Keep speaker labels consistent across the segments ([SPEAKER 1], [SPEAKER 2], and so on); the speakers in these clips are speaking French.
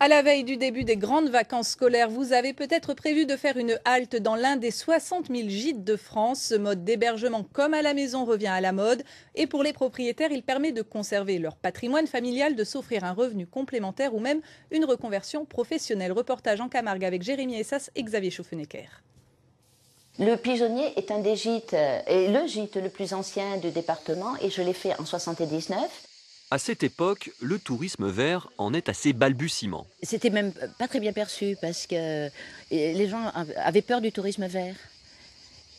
[SPEAKER 1] À la veille du début des grandes vacances scolaires, vous avez peut-être prévu de faire une halte dans l'un des 60 000 gîtes de France. Ce mode d'hébergement comme à la maison revient à la mode et pour les propriétaires, il permet de conserver leur patrimoine familial, de s'offrir un revenu complémentaire ou même une reconversion professionnelle. Reportage en Camargue avec Jérémy Essas et Xavier Schaufenecker.
[SPEAKER 2] Le pigeonnier est un des gîtes, euh, et le gîte le plus ancien du département, et je l'ai fait en 79.
[SPEAKER 3] À cette époque, le tourisme vert en est assez balbutiements.
[SPEAKER 2] C'était même pas très bien perçu parce que euh, les gens avaient peur du tourisme vert.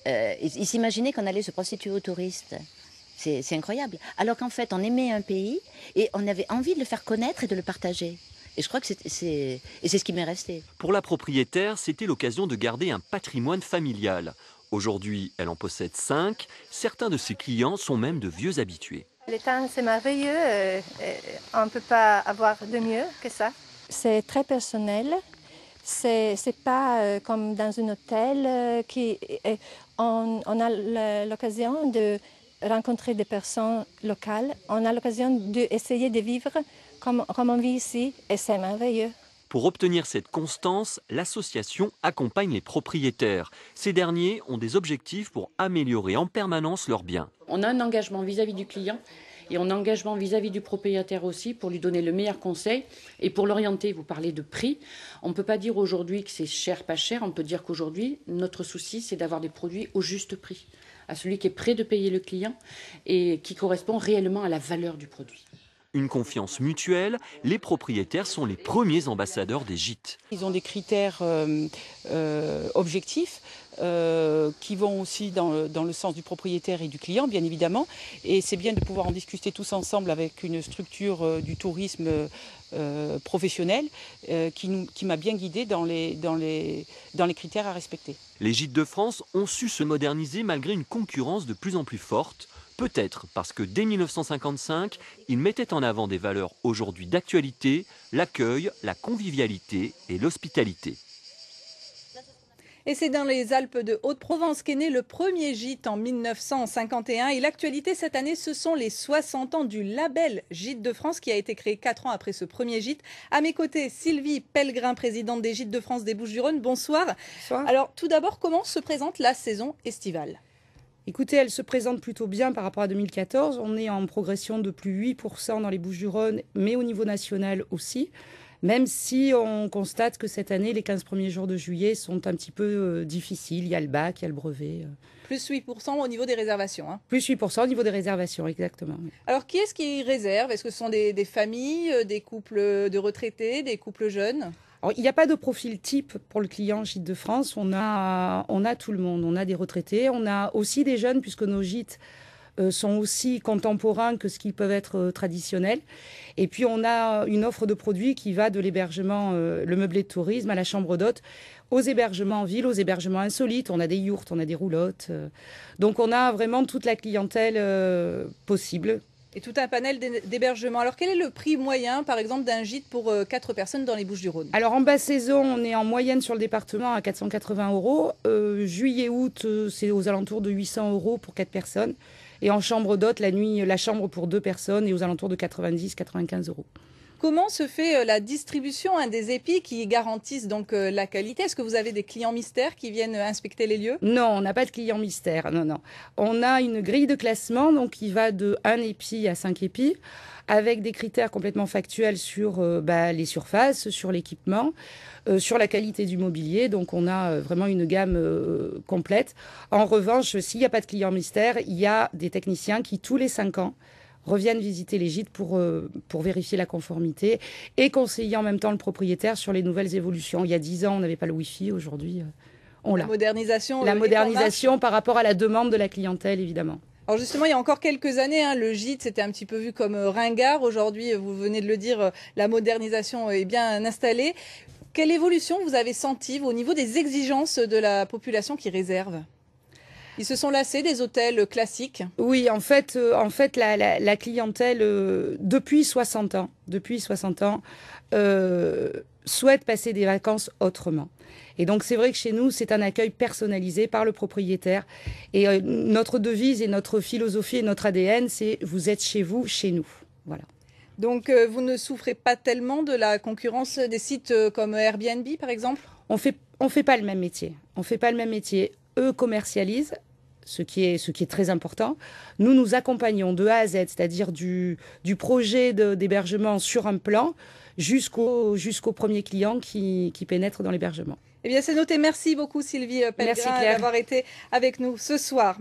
[SPEAKER 2] Euh, ils s'imaginaient qu'on allait se prostituer aux touristes. C'est incroyable. Alors qu'en fait, on aimait un pays et on avait envie de le faire connaître et de le partager. Et je crois que c'est ce qui m'est resté.
[SPEAKER 3] Pour la propriétaire, c'était l'occasion de garder un patrimoine familial. Aujourd'hui, elle en possède cinq. Certains de ses clients sont même de vieux habitués.
[SPEAKER 1] Le temps, c'est merveilleux. Euh, euh, on ne peut pas avoir de mieux que ça. C'est très personnel. C'est n'est pas euh, comme dans un hôtel qui on, a l'occasion de rencontrer des personnes locales. On a l'occasion d'essayer de vivre comme, comme on vit ici et c'est merveilleux.
[SPEAKER 3] Pour obtenir cette constance, l'association accompagne les propriétaires. Ces derniers ont des objectifs pour améliorer en permanence leurs biens.
[SPEAKER 2] On a un engagement vis-à-vis du client et un engagement vis-à-vis -vis du propriétaire aussi pour lui donner le meilleur conseil et pour l'orienter. Vous parlez de prix. On ne peut pas dire aujourd'hui que c'est cher, pas cher. On peut dire qu'aujourd'hui, notre souci, c'est d'avoir des produits au juste prix, à celui qui est prêt de payer le client et qui correspond réellement à la valeur du produit.
[SPEAKER 3] Une confiance mutuelle, les propriétaires sont les premiers ambassadeurs des gîtes.
[SPEAKER 2] Ils ont des critères euh, euh, objectifs. Euh, qui vont aussi dans le, sens du propriétaire et du client, bien évidemment. Et c'est bien de pouvoir en discuter tous ensemble avec une structure du tourisme professionnel qui, qui m'a bien guidé dans les, les, dans les critères à respecter.
[SPEAKER 3] Les gîtes de France ont su se moderniser malgré une concurrence de plus en plus forte. Peut-être parce que dès 1955, il mettait en avant des valeurs aujourd'hui d'actualité, l'accueil, la convivialité et l'hospitalité.
[SPEAKER 1] Et c'est dans les Alpes de Haute-Provence qu'est né le premier gîte en 1951. Et l'actualité cette année, ce sont les 60 ans du label Gîte de France qui a été créé 4 ans après ce premier gîte. À mes côtés, Sylvie Pellegrin, présidente des Gîtes de France des Bouches-du-Rhône. Bonsoir. Bonsoir. Alors tout d'abord, comment se présente la saison estivale Écoutez, elle se présente plutôt bien par rapport à 2014.
[SPEAKER 2] On est en progression de plus 8% dans les Bouches-du-Rhône, mais au niveau national aussi. Même si on constate que cette année, les 15 premiers jours de juillet sont un petit peu euh, difficiles. Il y a le bac, il y a le brevet. Euh.
[SPEAKER 1] Plus 8% au niveau des réservations. Hein.
[SPEAKER 2] Plus 8% au niveau des réservations, exactement.
[SPEAKER 1] Alors, qui est-ce qui réserve Est-ce que ce sont des familles, euh, des couples de retraités, des couples jeunes
[SPEAKER 2] il n'y a pas de profil type pour le client Gîte de France. On a, tout le monde. On a des retraités, on a aussi des jeunes, puisque nos gîtes euh, sont aussi contemporains que ce qu'ils peuvent être euh, traditionnels. Et puis on a une offre de produits qui va de l'hébergement, euh, le meublé de tourisme à la chambre d'hôte, aux hébergements en ville, aux hébergements insolites. On a des yourtes, on a des roulottes. donc on a vraiment toute la clientèle possible
[SPEAKER 1] et tout un panel d'hébergements Alors quel est le prix moyen, par exemple, d'un gîte pour 4 euh, personnes dans les Bouches-du-Rhône
[SPEAKER 2] Alors en basse saison, on est en moyenne sur le département à 480 euros. Euh, Juillet-août, euh, c'est aux alentours de 800 euros pour 4 personnes. Et en chambre d'hôte, la nuit, la chambre pour 2 personnes est aux alentours de 90-95 euros.
[SPEAKER 1] Comment se fait euh, la distribution hein, des épis qui garantissent donc euh, la qualité Est-ce que vous avez des clients mystères qui viennent euh, inspecter les lieux
[SPEAKER 2] Non, on n'a pas de clients mystères. Non, On a une grille de classement donc qui va de 1 épi à 5 épis avec des critères complètement factuels sur bah, les surfaces, sur l'équipement, sur la qualité du mobilier. Donc on a vraiment une gamme complète. En revanche, s'il n'y a pas de clients mystères, il y a des techniciens qui tous les 5 ans reviennent visiter les gîtes euh, pour, vérifier la conformité et conseiller en même temps le propriétaire sur les nouvelles évolutions. Il y a dix ans, on n'avait pas le wi aujourd'hui, euh, on l'a. La
[SPEAKER 1] modernisation.
[SPEAKER 2] La euh, modernisation par rapport à la demande de la clientèle, évidemment.
[SPEAKER 1] Alors justement, il y a encore quelques années, hein, le gîte c'était un petit peu vu comme ringard. Aujourd'hui, vous venez de le dire, la modernisation est bien installée. Quelle évolution vous avez sentie au niveau des exigences de la population qui réserve ils se sont lassés des hôtels classiques Oui, en fait, euh, en fait
[SPEAKER 2] la, la, la clientèle, euh, depuis 60 ans, depuis 60 ans euh, souhaite passer des vacances autrement. Et donc c'est vrai que chez nous, c'est un accueil personnalisé par le propriétaire. Et euh, notre devise et notre philosophie et notre ADN, c'est
[SPEAKER 1] vous êtes chez vous, chez nous. Voilà. Donc euh, vous ne souffrez pas tellement de la concurrence des sites euh, comme Airbnb par exemple On fait fait pas le même métier. On fait pas le même métier.
[SPEAKER 2] Eux commercialisent, ce qui est, ce qui est très important. Nous nous accompagnons de A à Z, c'est-à-dire du, projet d'hébergement sur un plan jusqu'au jusqu'au premier client qui, pénètre dans l'hébergement.
[SPEAKER 1] Eh bien, c'est noté. Merci beaucoup, Sylvie Pellegrin, d'avoir été avec nous ce soir.